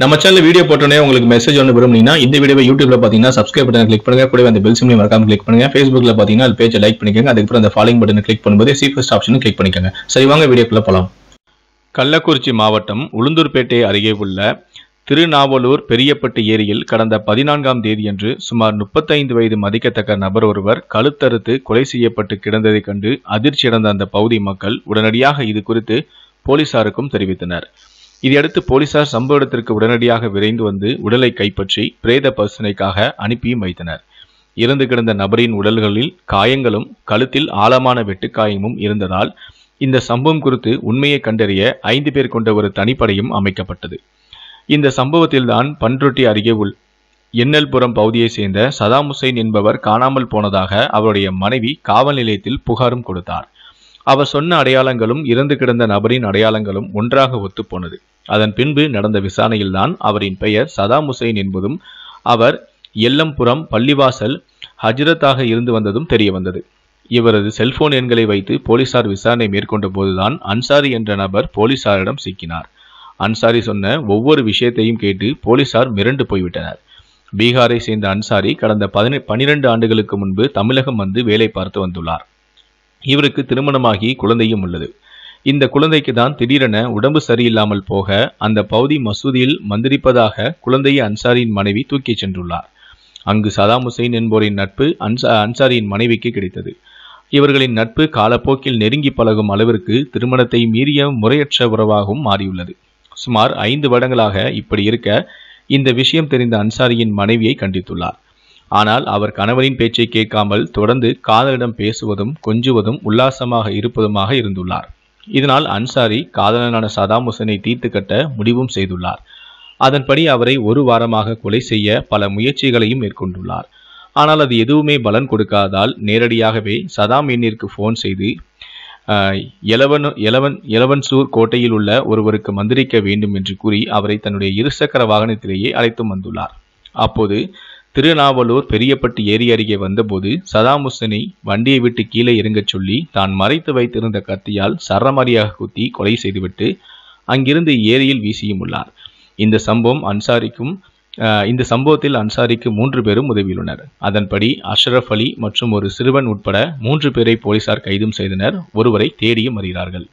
நம்ம channel video போட்டோன்னே உங்களுக்கு மெசேஜ் ஒன்று விரும்புனீங்கன்னா இந்த வீடியோ யூடியூப்ல பார்த்தீங்கன்னா சப்ஸ்கிரைப் பட்டன் கிளிக் பண்ணுங்க கூட அந்த பெல் சிம்லையும் மறக்காம கிளிக் பண்ணுங்க ஃபேஸ்புக்ல பார்த்தீங்கன்னா அது பேஜை லைக் பண்ணிக்கோங்க அதுக்கப்புறம் அந்த ஃபாலோயிங் பட்டன் கிளிக் பண்ணும்போது சீஃபஸ்ட் ஆப்ஷனும் கிளிக் பண்ணிக்கோங்க சரி வாங்க வீடியோக்குள்ள போகலாம் கள்ளக்குறிச்சி மாவட்டம் உளுந்தூர்பேட்டை அருகே உள்ள திருநாவலூர் பெரியப்பட்டு ஏரியில் கடந்த பதினான்காம் தேதியன்று சுமார் முப்பத்தைந்து வயது மதிக்கத்தக்க நபர் ஒருவர் கழுத்தறுத்து கொலை செய்யப்பட்டு கிடந்ததைக் கண்டு அதிர்ச்சியடைந்த அந்த பகுதி மக்கள் உடனடியாக இது குறித்து போலீசாருக்கும் தெரிவித்தனர் இதையடுத்து போலீசார் சம்பவ இடத்திற்கு உடனடியாக விரைந்து வந்து உடலை கைப்பற்றி பிரேத பரிசனைக்காக அனுப்பியும் வைத்தனர் இறந்து கிடந்த நபரின் உடல்களில் காயங்களும் கழுத்தில் ஆழமான வெட்டுக்காயமும் இருந்ததால் இந்த சம்பவம் குறித்து உண்மையை கண்டறிய ஐந்து பேர் கொண்ட ஒரு தனிப்படையும் அமைக்கப்பட்டது இந்த சம்பவத்தில்தான் பன்ருட்டி அருகே உள் எண்ணல்புரம் பகுதியைச் சேர்ந்த சதாம் ஹுசைன் என்பவர் காணாமல் போனதாக அவருடைய மனைவி காவல் நிலையத்தில் புகாரும் கொடுத்தார் அவர் சொன்ன அடையாளங்களும் இறந்து கிடந்த நபரின் அடையாளங்களும் ஒன்றாக ஒத்துப்போனது அதன் பின்பு நடந்த விசாரணையில்தான் அவரின் பெயர் சதாம் ஹுசைன் என்பதும் அவர் எல்லம்புரம் பள்ளிவாசல் ஹஜ்ரத்தாக இருந்து வந்ததும் தெரிய வந்தது இவரது செல்போன் எண்களை வைத்து போலீசார் விசாரணை மேற்கொண்ட போதுதான் அன்சாரி என்ற நபர் போலீசாரிடம் சிக்கினார் அன்சாரி சொன்ன ஒவ்வொரு விஷயத்தையும் கேட்டு போலீசார் மிரண்டு போய்விட்டனர் பீகாரை சேர்ந்த அன்சாரி கடந்த பதினெ பனிரெண்டு ஆண்டுகளுக்கு முன்பு தமிழகம் வந்து வேலை பார்த்து வந்துள்ளார் இவருக்கு திருமணமாகி குழந்தையும் உள்ளது இந்த குழந்தைக்கு தான் திடீரென உடம்பு சரியில்லாமல் போக அந்த பௌதி மசூதியில் மந்திரிப்பதாக குழந்தையை அன்சாரியின் மனைவி தூக்கிச் சென்றுள்ளார் அங்கு சதாம் ஹுசைன் என்போரின் நட்பு அன்சா அன்சாரியின் மனைவிக்கு கிடைத்தது இவர்களின் நட்பு காலப்போக்கில் நெருங்கி பழகும் அளவிற்கு திருமணத்தை மீறிய முறையற்ற உறவாகவும் மாறியுள்ளது சுமார் ஐந்து வருடங்களாக இப்படி இருக்க இந்த விஷயம் தெரிந்த அன்சாரியின் மனைவியை கண்டித்துள்ளார் ஆனால் அவர் கணவனின் பேச்சை கேட்காமல் தொடர்ந்து காதலிடம் பேசுவதும் கொஞ்சுவதும் உல்லாசமாக இருப்பதுமாக இருந்துள்ளார் இதனால் அன்சாரி காதலனான சதாம் ஹுசனை தீர்த்து கட்ட முடிவும் செய்துள்ளார் அதன்படி அவரை ஒரு வாரமாக கொலை செய்ய பல முயற்சிகளையும் மேற்கொண்டுள்ளார் ஆனால் அது எதுவுமே பலன் கொடுக்காதால் நேரடியாகவே சதாம் எண்ணிற்கு ஃபோன் செய்து எலவனு எலவன் எலவன்சூர் கோட்டையில் உள்ள ஒருவருக்கு மந்திரிக்க வேண்டும் என்று கூறி அவரை தன்னுடைய இருசக்கர வாகனத்திலேயே அழைத்து வந்துள்ளார் அப்போது திருநாவலூர் பெரியப்பட்டு ஏரி அருகே வந்தபோது சதாமுசனை வண்டியை விட்டு கீழே இறங்கச் சொல்லி தான் மறைத்து வைத்திருந்த கத்தியால் சரமாரியாக குத்தி கொலை செய்துவிட்டு அங்கிருந்து ஏரியில் வீசியும் உள்ளார் இந்த சம்பவம் அன்சாரிக்கும் இந்த சம்பவத்தில் அன்சாரிக்கு மூன்று பேரும் உதவியுள்ளனர் அதன்படி அஷ்ரஃப் அலி மற்றும் ஒரு சிறுவன் உட்பட மூன்று பேரை போலீசார் கைதும் செய்தனர் ஒருவரை தேடியும் வருகிறார்கள்